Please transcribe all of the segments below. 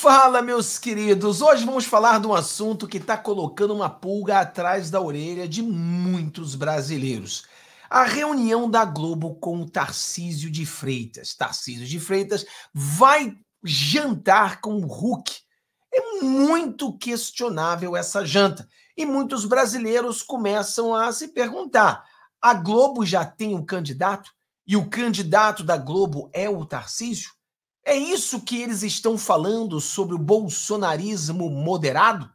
Fala, meus queridos! Hoje vamos falar de um assunto que está colocando uma pulga atrás da orelha de muitos brasileiros. A reunião da Globo com o Tarcísio de Freitas. Tarcísio de Freitas vai jantar com o Hulk. É muito questionável essa janta. E muitos brasileiros começam a se perguntar: a Globo já tem um candidato? E o candidato da Globo é o Tarcísio? É isso que eles estão falando sobre o bolsonarismo moderado?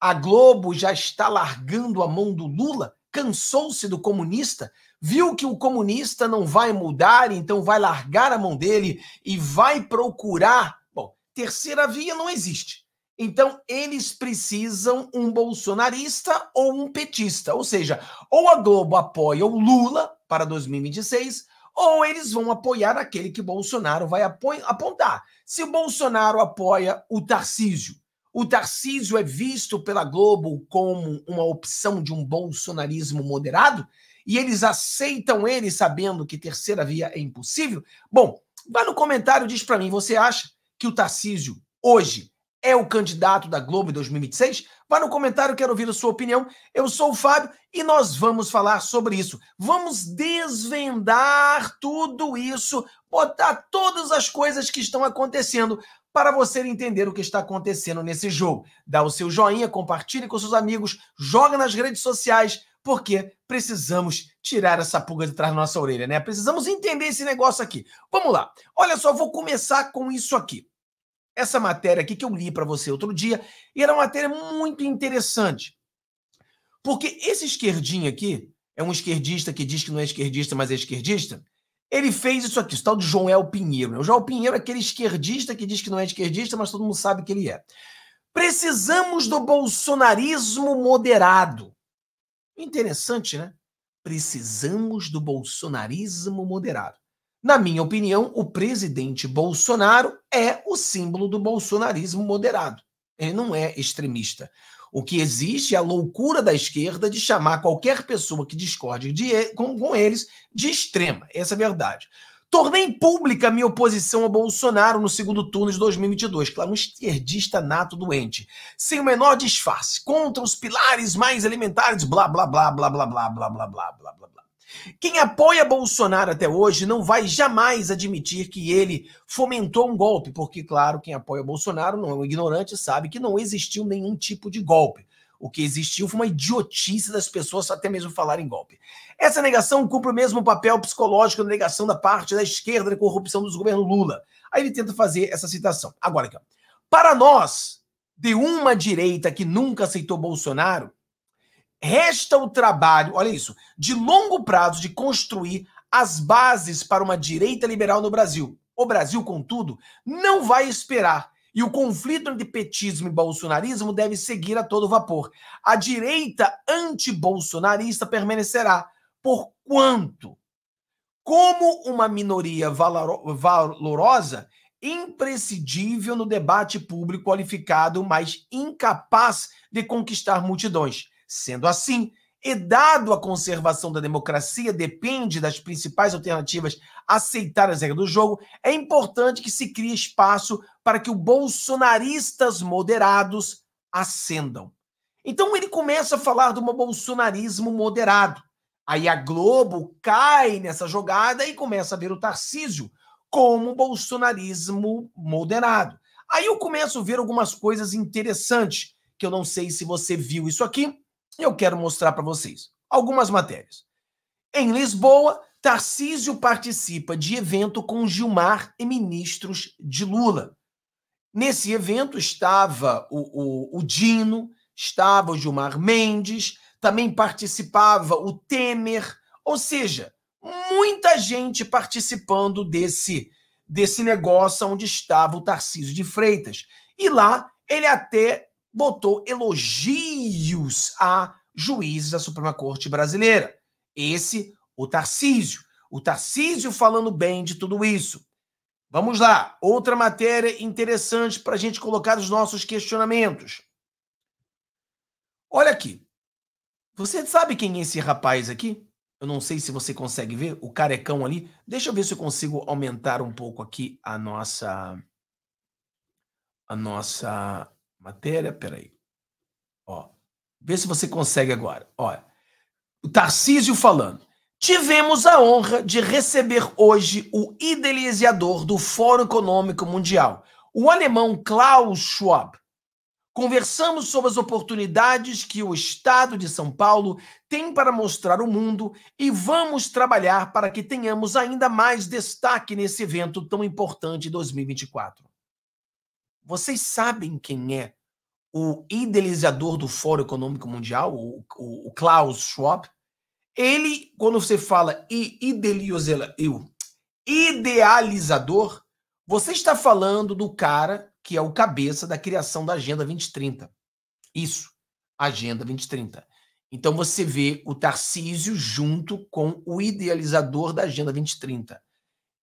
A Globo já está largando a mão do Lula? Cansou-se do comunista? Viu que o comunista não vai mudar, então vai largar a mão dele e vai procurar. Bom, terceira via não existe. Então, eles precisam um bolsonarista ou um petista. Ou seja, ou a Globo apoia o Lula para 2026, ou eles vão apoiar aquele que Bolsonaro vai apontar. Se o Bolsonaro apoia o Tarcísio, o Tarcísio é visto pela Globo como uma opção de um bolsonarismo moderado, e eles aceitam ele sabendo que terceira via é impossível. Bom, vá no comentário diz para mim, você acha que o Tarcísio hoje é o candidato da Globo em 2026? Vá no comentário, quero ouvir a sua opinião. Eu sou o Fábio e nós vamos falar sobre isso. Vamos desvendar tudo isso, botar todas as coisas que estão acontecendo para você entender o que está acontecendo nesse jogo. Dá o seu joinha, compartilhe com seus amigos, joga nas redes sociais, porque precisamos tirar essa pulga de trás da nossa orelha, né? Precisamos entender esse negócio aqui. Vamos lá. Olha só, vou começar com isso aqui essa matéria aqui que eu li para você outro dia, e era uma matéria muito interessante. Porque esse esquerdinho aqui, é um esquerdista que diz que não é esquerdista, mas é esquerdista, ele fez isso aqui, o tal de Joel Pinheiro. Né? O Joel Pinheiro é aquele esquerdista que diz que não é esquerdista, mas todo mundo sabe que ele é. Precisamos do bolsonarismo moderado. Interessante, né? Precisamos do bolsonarismo moderado. Na minha opinião, o presidente Bolsonaro é o símbolo do bolsonarismo moderado. Ele não é extremista. O que existe é a loucura da esquerda de chamar qualquer pessoa que discorde de, com, com eles de extrema. Essa é a verdade. Tornei pública minha oposição a Bolsonaro no segundo turno de 2022. Claro, um esquerdista nato doente. Sem o menor disfarce. Contra os pilares mais elementares. Blá, blá, blá, blá, blá, blá, blá, blá, blá, blá, blá. Quem apoia Bolsonaro até hoje não vai jamais admitir que ele fomentou um golpe, porque, claro, quem apoia Bolsonaro não é um ignorante, sabe que não existiu nenhum tipo de golpe. O que existiu foi uma idiotice das pessoas até mesmo falarem golpe. Essa negação cumpre o mesmo papel psicológico da negação da parte da esquerda da corrupção dos governos Lula. Aí ele tenta fazer essa citação. Agora aqui, ó. Para nós, de uma direita que nunca aceitou Bolsonaro, Resta o trabalho, olha isso, de longo prazo de construir as bases para uma direita liberal no Brasil. O Brasil, contudo, não vai esperar. E o conflito entre petismo e bolsonarismo deve seguir a todo vapor. A direita anti-bolsonarista permanecerá. Por quanto? Como uma minoria valorosa, imprescindível no debate público qualificado, mas incapaz de conquistar multidões. Sendo assim, e dado a conservação da democracia depende das principais alternativas aceitar as regras do jogo, é importante que se crie espaço para que os bolsonaristas moderados ascendam. Então ele começa a falar de um bolsonarismo moderado. Aí a Globo cai nessa jogada e começa a ver o Tarcísio como bolsonarismo moderado. Aí eu começo a ver algumas coisas interessantes, que eu não sei se você viu isso aqui, e eu quero mostrar para vocês algumas matérias. Em Lisboa, Tarcísio participa de evento com Gilmar e ministros de Lula. Nesse evento estava o, o, o Dino, estava o Gilmar Mendes, também participava o Temer, ou seja, muita gente participando desse desse negócio onde estava o Tarcísio de Freitas. E lá ele até botou elogios a juízes da Suprema Corte Brasileira. Esse, o Tarcísio. O Tarcísio falando bem de tudo isso. Vamos lá, outra matéria interessante para a gente colocar os nossos questionamentos. Olha aqui. Você sabe quem é esse rapaz aqui? Eu não sei se você consegue ver o carecão ali. Deixa eu ver se eu consigo aumentar um pouco aqui a nossa a nossa Matéria, peraí. Ó, vê se você consegue agora. Olha, o Tarcísio falando. Tivemos a honra de receber hoje o idealizador do Fórum Econômico Mundial, o alemão Klaus Schwab. Conversamos sobre as oportunidades que o Estado de São Paulo tem para mostrar ao mundo e vamos trabalhar para que tenhamos ainda mais destaque nesse evento tão importante em 2024. Vocês sabem quem é o idealizador do Fórum Econômico Mundial, o, o, o Klaus Schwab? Ele, quando você fala idealizador, você está falando do cara que é o cabeça da criação da Agenda 2030. Isso, Agenda 2030. Então você vê o Tarcísio junto com o idealizador da Agenda 2030.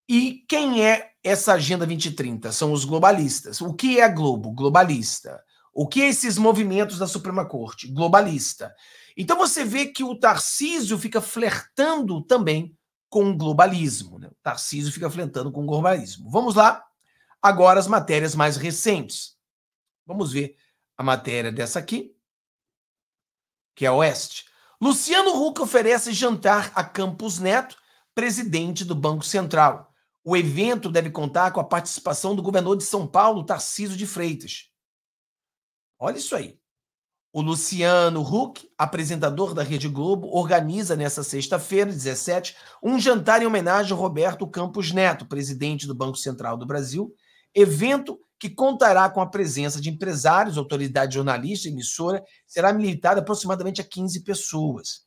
E quem é essa Agenda 2030? São os globalistas. O que é a Globo? Globalista. O que é esses movimentos da Suprema Corte? Globalista. Então você vê que o Tarcísio fica flertando também com o globalismo. Né? O Tarcísio fica flertando com o globalismo. Vamos lá, agora as matérias mais recentes. Vamos ver a matéria dessa aqui, que é a Oeste. Luciano Huck oferece jantar a Campos Neto, presidente do Banco Central. O evento deve contar com a participação do governador de São Paulo, Tarcísio de Freitas. Olha isso aí. O Luciano Huck, apresentador da Rede Globo, organiza nesta sexta-feira, 17, um jantar em homenagem a Roberto Campos Neto, presidente do Banco Central do Brasil, evento que contará com a presença de empresários, autoridade jornalista, emissora, será militada aproximadamente a 15 pessoas.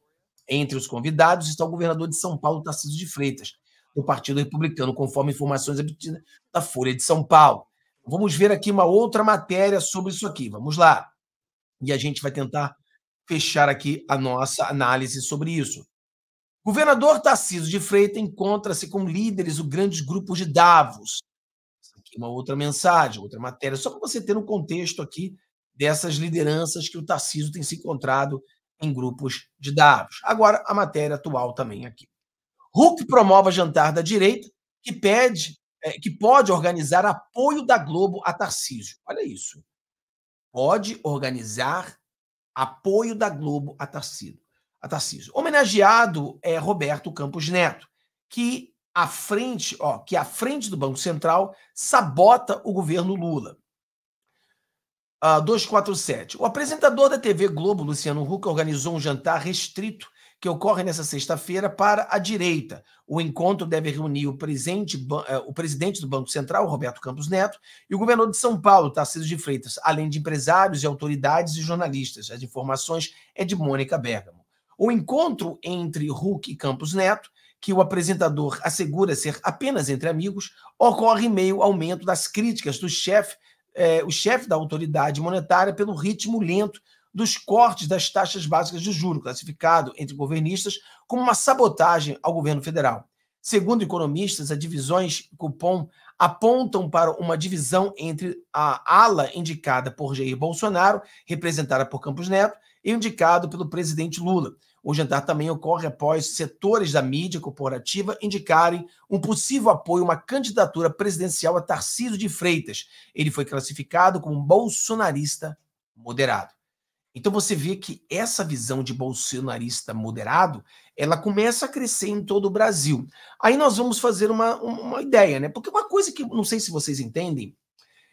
Entre os convidados está o governador de São Paulo, Tarcísio de Freitas, do Partido Republicano, conforme informações obtidas da Folha de São Paulo. Vamos ver aqui uma outra matéria sobre isso aqui. Vamos lá. E a gente vai tentar fechar aqui a nossa análise sobre isso. Governador Tarcísio de Freitas encontra-se com líderes do grandes grupos de Davos. Aqui é uma outra mensagem, outra matéria, só para você ter um contexto aqui dessas lideranças que o Tarcísio tem se encontrado em grupos de Davos. Agora, a matéria atual também aqui. Huck promove jantar da direita que pede é, que pode organizar apoio da Globo a Tarcísio. Olha isso. Pode organizar apoio da Globo a Tarcísio. A Tarcísio. Homenageado é Roberto Campos Neto, que à frente, ó, que à frente do Banco Central sabota o governo Lula. Uh, ah, 247. O apresentador da TV Globo, Luciano Huck, organizou um jantar restrito que ocorre nessa sexta-feira para a direita. O encontro deve reunir o, presente, eh, o presidente do Banco Central, Roberto Campos Neto, e o governador de São Paulo, Tarcísio de Freitas, além de empresários e autoridades e jornalistas. As informações é de Mônica Bergamo. O encontro entre Huck e Campos Neto que o apresentador assegura ser apenas entre amigos, ocorre em meio ao aumento das críticas do chefe, eh, o chefe da autoridade monetária, pelo ritmo lento dos cortes das taxas básicas de juros, classificado entre governistas como uma sabotagem ao governo federal. Segundo economistas, as divisões cupom apontam para uma divisão entre a ala indicada por Jair Bolsonaro, representada por Campos Neto, e indicado pelo presidente Lula. O jantar também ocorre após setores da mídia corporativa indicarem um possível apoio a uma candidatura presidencial a Tarcísio de Freitas. Ele foi classificado como um bolsonarista moderado. Então você vê que essa visão de bolsonarista moderado, ela começa a crescer em todo o Brasil. Aí nós vamos fazer uma, uma ideia, né? Porque uma coisa que não sei se vocês entendem,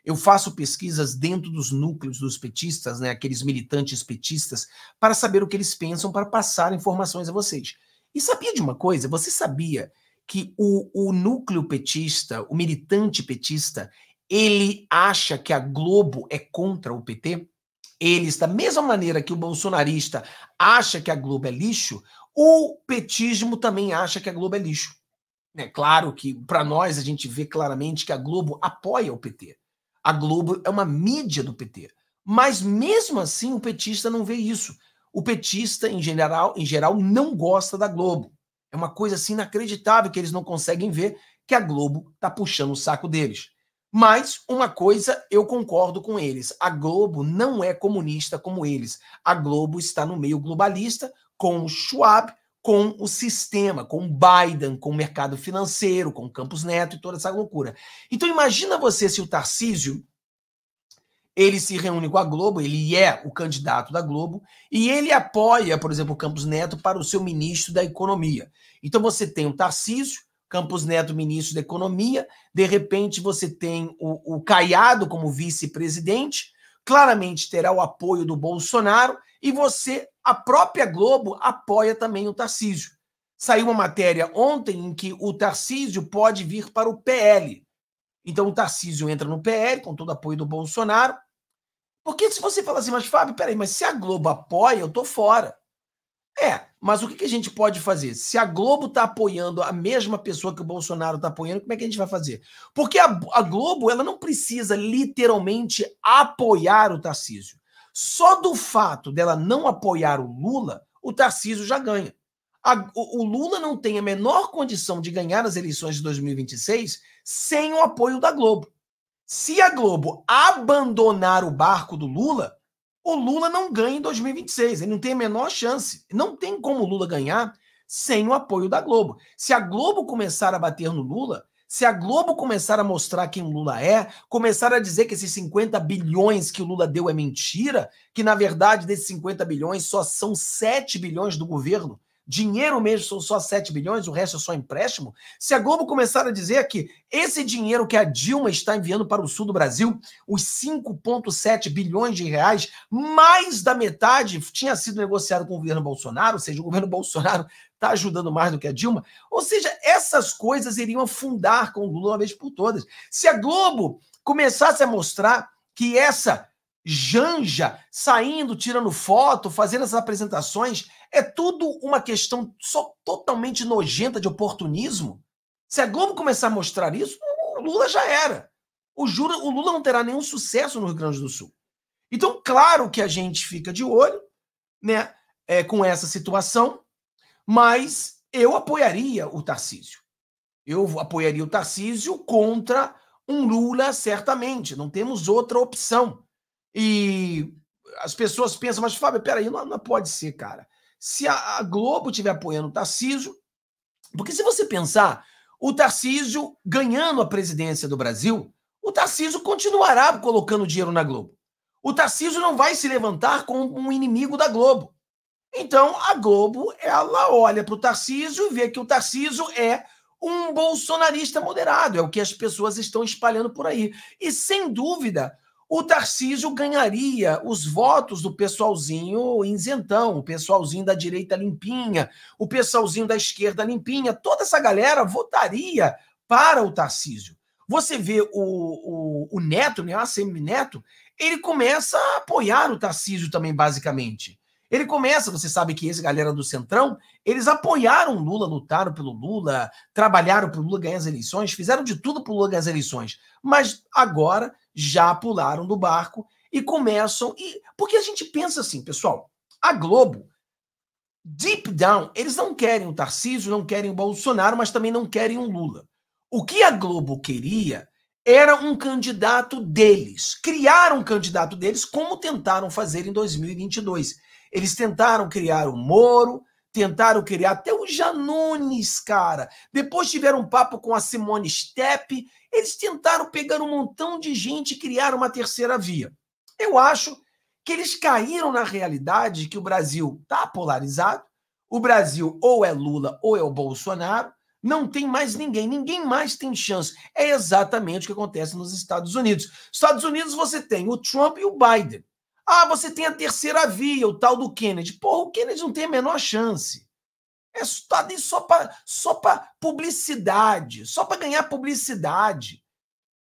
eu faço pesquisas dentro dos núcleos dos petistas, né, aqueles militantes petistas, para saber o que eles pensam, para passar informações a vocês. E sabia de uma coisa? Você sabia que o, o núcleo petista, o militante petista, ele acha que a Globo é contra o PT? eles, da mesma maneira que o bolsonarista acha que a Globo é lixo, o petismo também acha que a Globo é lixo. É claro que, para nós, a gente vê claramente que a Globo apoia o PT. A Globo é uma mídia do PT. Mas, mesmo assim, o petista não vê isso. O petista, em geral, em geral não gosta da Globo. É uma coisa assim inacreditável que eles não conseguem ver que a Globo está puxando o saco deles. Mas uma coisa eu concordo com eles: a Globo não é comunista como eles. A Globo está no meio globalista com o Schwab, com o sistema, com o Biden, com o mercado financeiro, com o Campos Neto e toda essa loucura. Então imagina você se o Tarcísio ele se reúne com a Globo, ele é o candidato da Globo, e ele apoia, por exemplo, o Campos Neto para o seu ministro da Economia. Então você tem o Tarcísio, Campos Neto, ministro da Economia, de repente você tem o, o Caiado como vice-presidente, claramente terá o apoio do Bolsonaro, e você, a própria Globo, apoia também o Tarcísio. Saiu uma matéria ontem em que o Tarcísio pode vir para o PL. Então o Tarcísio entra no PL com todo o apoio do Bolsonaro. Porque se você fala assim, mas Fábio, peraí, mas se a Globo apoia, eu tô fora. É, mas o que, que a gente pode fazer? Se a Globo está apoiando a mesma pessoa que o Bolsonaro está apoiando, como é que a gente vai fazer? Porque a, a Globo ela não precisa literalmente apoiar o Tarcísio. Só do fato dela não apoiar o Lula, o Tarcísio já ganha. A, o, o Lula não tem a menor condição de ganhar as eleições de 2026 sem o apoio da Globo. Se a Globo abandonar o barco do Lula, o Lula não ganha em 2026. Ele não tem a menor chance. Não tem como o Lula ganhar sem o apoio da Globo. Se a Globo começar a bater no Lula, se a Globo começar a mostrar quem o Lula é, começar a dizer que esses 50 bilhões que o Lula deu é mentira, que na verdade desses 50 bilhões só são 7 bilhões do governo, dinheiro mesmo são só 7 bilhões, o resto é só empréstimo. Se a Globo começar a dizer que esse dinheiro que a Dilma está enviando para o sul do Brasil, os 5,7 bilhões de reais, mais da metade tinha sido negociado com o governo Bolsonaro, ou seja, o governo Bolsonaro está ajudando mais do que a Dilma. Ou seja, essas coisas iriam afundar com o Lula uma vez por todas. Se a Globo começasse a mostrar que essa Janja saindo, tirando foto, fazendo essas apresentações, é tudo uma questão só totalmente nojenta de oportunismo. Se a Globo começar a mostrar isso, o Lula já era. O, Jura, o Lula não terá nenhum sucesso no Rio Grande do Sul. Então, claro que a gente fica de olho né, é, com essa situação, mas eu apoiaria o Tarcísio. Eu apoiaria o Tarcísio contra um Lula, certamente. Não temos outra opção. E as pessoas pensam, mas Fábio, peraí, não, não pode ser, cara. Se a, a Globo estiver apoiando o Tarcísio, porque se você pensar, o Tarcísio ganhando a presidência do Brasil, o Tarcísio continuará colocando dinheiro na Globo. O Tarcísio não vai se levantar como um inimigo da Globo. Então, a Globo, ela olha para o Tarcísio e vê que o Tarcísio é um bolsonarista moderado, é o que as pessoas estão espalhando por aí. E, sem dúvida, o Tarcísio ganharia os votos do pessoalzinho isentão, o pessoalzinho da direita limpinha, o pessoalzinho da esquerda limpinha, toda essa galera votaria para o Tarcísio. Você vê o, o, o Neto, né, o semi-neto, ele começa a apoiar o Tarcísio também, basicamente. Ele começa, você sabe que esse galera do Centrão, eles apoiaram Lula, lutaram pelo Lula, trabalharam para o Lula ganhar as eleições, fizeram de tudo para o Lula ganhar as eleições. Mas agora já pularam do barco e começam. E, porque a gente pensa assim, pessoal, a Globo, deep down, eles não querem o Tarcísio, não querem o Bolsonaro, mas também não querem o Lula. O que a Globo queria era um candidato deles. Criaram um candidato deles, como tentaram fazer em 2022. Eles tentaram criar o Moro, tentaram criar. Até o Janones, cara. Depois tiveram um papo com a Simone Stepp. Eles tentaram pegar um montão de gente e criar uma terceira via. Eu acho que eles caíram na realidade que o Brasil está polarizado. O Brasil ou é Lula ou é o Bolsonaro. Não tem mais ninguém, ninguém mais tem chance. É exatamente o que acontece nos Estados Unidos. Estados Unidos você tem o Trump e o Biden. Ah, você tem a terceira via, o tal do Kennedy. Porra, o Kennedy não tem a menor chance. É só tá para só pra publicidade, só para ganhar publicidade.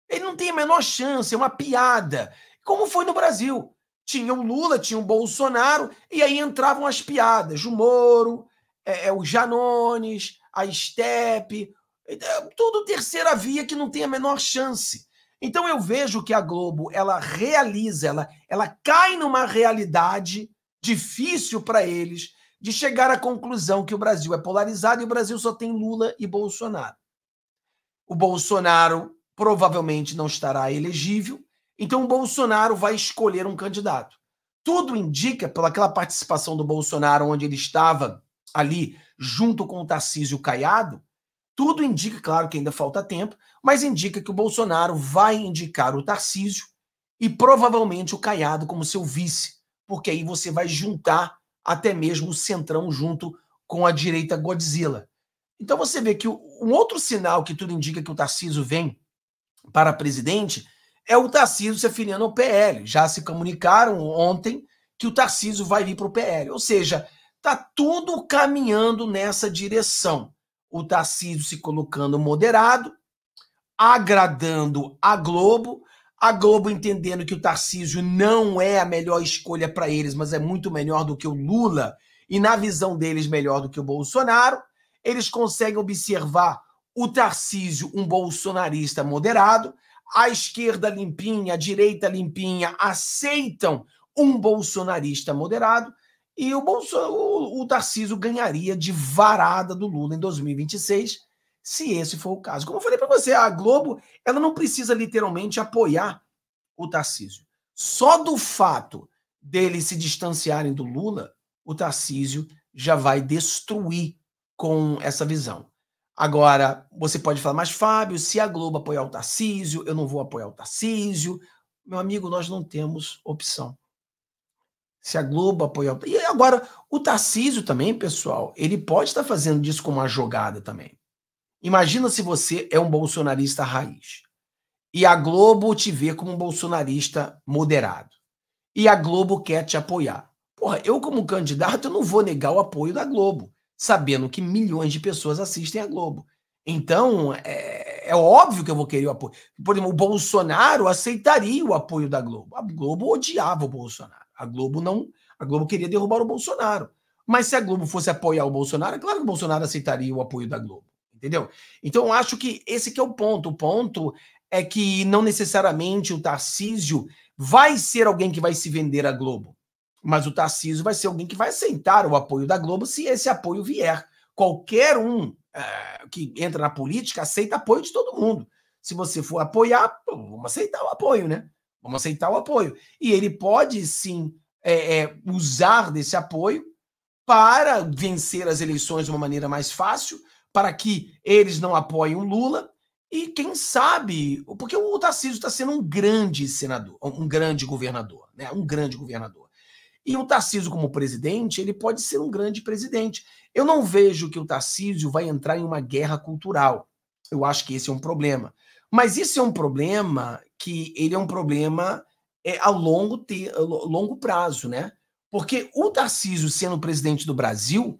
Ele não tem a menor chance, é uma piada. Como foi no Brasil. Tinha o Lula, tinha o Bolsonaro, e aí entravam as piadas. O Moro, é, é o Janones, a Steppe, então, tudo terceira via que não tem a menor chance. Então eu vejo que a Globo, ela realiza, ela, ela cai numa realidade difícil para eles de chegar à conclusão que o Brasil é polarizado e o Brasil só tem Lula e Bolsonaro. O Bolsonaro provavelmente não estará elegível, então o Bolsonaro vai escolher um candidato. Tudo indica, pelaquela participação do Bolsonaro onde ele estava ali junto com o Tarcísio Caiado, tudo indica, claro que ainda falta tempo, mas indica que o Bolsonaro vai indicar o Tarcísio e provavelmente o Caiado como seu vice, porque aí você vai juntar até mesmo o Centrão junto com a direita Godzilla. Então você vê que um outro sinal que tudo indica que o Tarcísio vem para presidente é o Tarcísio se afiliando ao PL. Já se comunicaram ontem que o Tarcísio vai vir para o PL. Ou seja, está tudo caminhando nessa direção o Tarcísio se colocando moderado, agradando a Globo, a Globo entendendo que o Tarcísio não é a melhor escolha para eles, mas é muito melhor do que o Lula, e na visão deles, melhor do que o Bolsonaro. Eles conseguem observar o Tarcísio, um bolsonarista moderado, a esquerda limpinha, a direita limpinha aceitam um bolsonarista moderado e o, Bolsonaro, o, o Tarcísio ganharia de varada do Lula em 2026, se esse for o caso. Como eu falei para você, a Globo ela não precisa literalmente apoiar o Tarcísio. Só do fato deles se distanciarem do Lula, o Tarcísio já vai destruir com essa visão. Agora, você pode falar, mas Fábio, se a Globo apoiar o Tarcísio, eu não vou apoiar o Tarcísio. Meu amigo, nós não temos opção se a Globo apoiou. E agora, o Tarcísio também, pessoal, ele pode estar fazendo isso como uma jogada também. Imagina se você é um bolsonarista raiz e a Globo te vê como um bolsonarista moderado e a Globo quer te apoiar. Porra, eu como candidato eu não vou negar o apoio da Globo, sabendo que milhões de pessoas assistem a Globo. Então, é, é óbvio que eu vou querer o apoio. Por exemplo, o Bolsonaro aceitaria o apoio da Globo. A Globo odiava o Bolsonaro. A Globo não. A Globo queria derrubar o Bolsonaro. Mas se a Globo fosse apoiar o Bolsonaro, é claro que o Bolsonaro aceitaria o apoio da Globo. Entendeu? Então eu acho que esse que é o ponto. O ponto é que não necessariamente o Tarcísio vai ser alguém que vai se vender à Globo. Mas o Tarcísio vai ser alguém que vai aceitar o apoio da Globo se esse apoio vier. Qualquer um eh, que entra na política aceita apoio de todo mundo. Se você for apoiar, vamos aceitar o apoio, né? Vamos aceitar o apoio. E ele pode sim é, é, usar desse apoio para vencer as eleições de uma maneira mais fácil, para que eles não apoiem o Lula. E quem sabe, porque o Tarcísio está sendo um grande senador, um grande governador, né? Um grande governador. E o Tarcísio, como presidente, ele pode ser um grande presidente. Eu não vejo que o Tarcísio vai entrar em uma guerra cultural. Eu acho que esse é um problema. Mas isso é um problema que ele é um problema é, a longo, te, a longo prazo, né? Porque o Tarcísio sendo presidente do Brasil,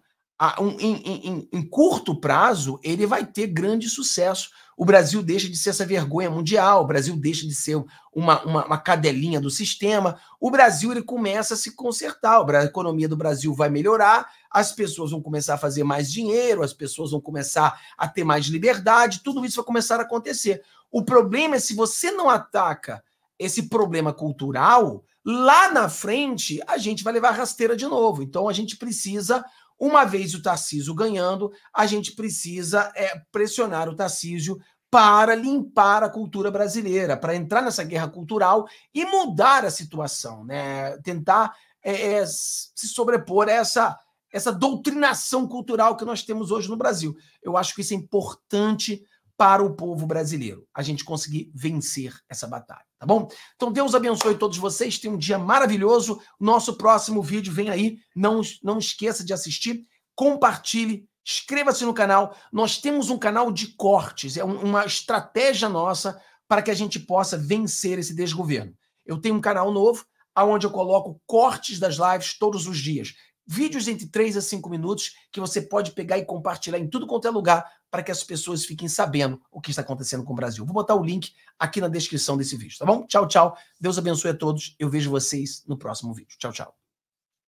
um, em, em, em curto prazo, ele vai ter grande sucesso. O Brasil deixa de ser essa vergonha mundial, o Brasil deixa de ser uma, uma, uma cadelinha do sistema. O Brasil ele começa a se consertar, a economia do Brasil vai melhorar, as pessoas vão começar a fazer mais dinheiro, as pessoas vão começar a ter mais liberdade, tudo isso vai começar a acontecer. O problema é se você não ataca esse problema cultural, lá na frente a gente vai levar rasteira de novo. Então a gente precisa uma vez o Tarcísio ganhando, a gente precisa é, pressionar o Tarcísio para limpar a cultura brasileira, para entrar nessa guerra cultural e mudar a situação, né? Tentar é, é, se sobrepor a essa essa doutrinação cultural que nós temos hoje no Brasil. Eu acho que isso é importante para o povo brasileiro, a gente conseguir vencer essa batalha, tá bom? Então Deus abençoe todos vocês, tenham um dia maravilhoso. Nosso próximo vídeo vem aí, não, não esqueça de assistir, compartilhe, inscreva-se no canal. Nós temos um canal de cortes, é uma estratégia nossa para que a gente possa vencer esse desgoverno. Eu tenho um canal novo onde eu coloco cortes das lives todos os dias. Vídeos entre 3 a 5 minutos que você pode pegar e compartilhar em tudo quanto é lugar para que as pessoas fiquem sabendo o que está acontecendo com o Brasil. Vou botar o link aqui na descrição desse vídeo, tá bom? Tchau, tchau. Deus abençoe a todos. Eu vejo vocês no próximo vídeo. Tchau, tchau.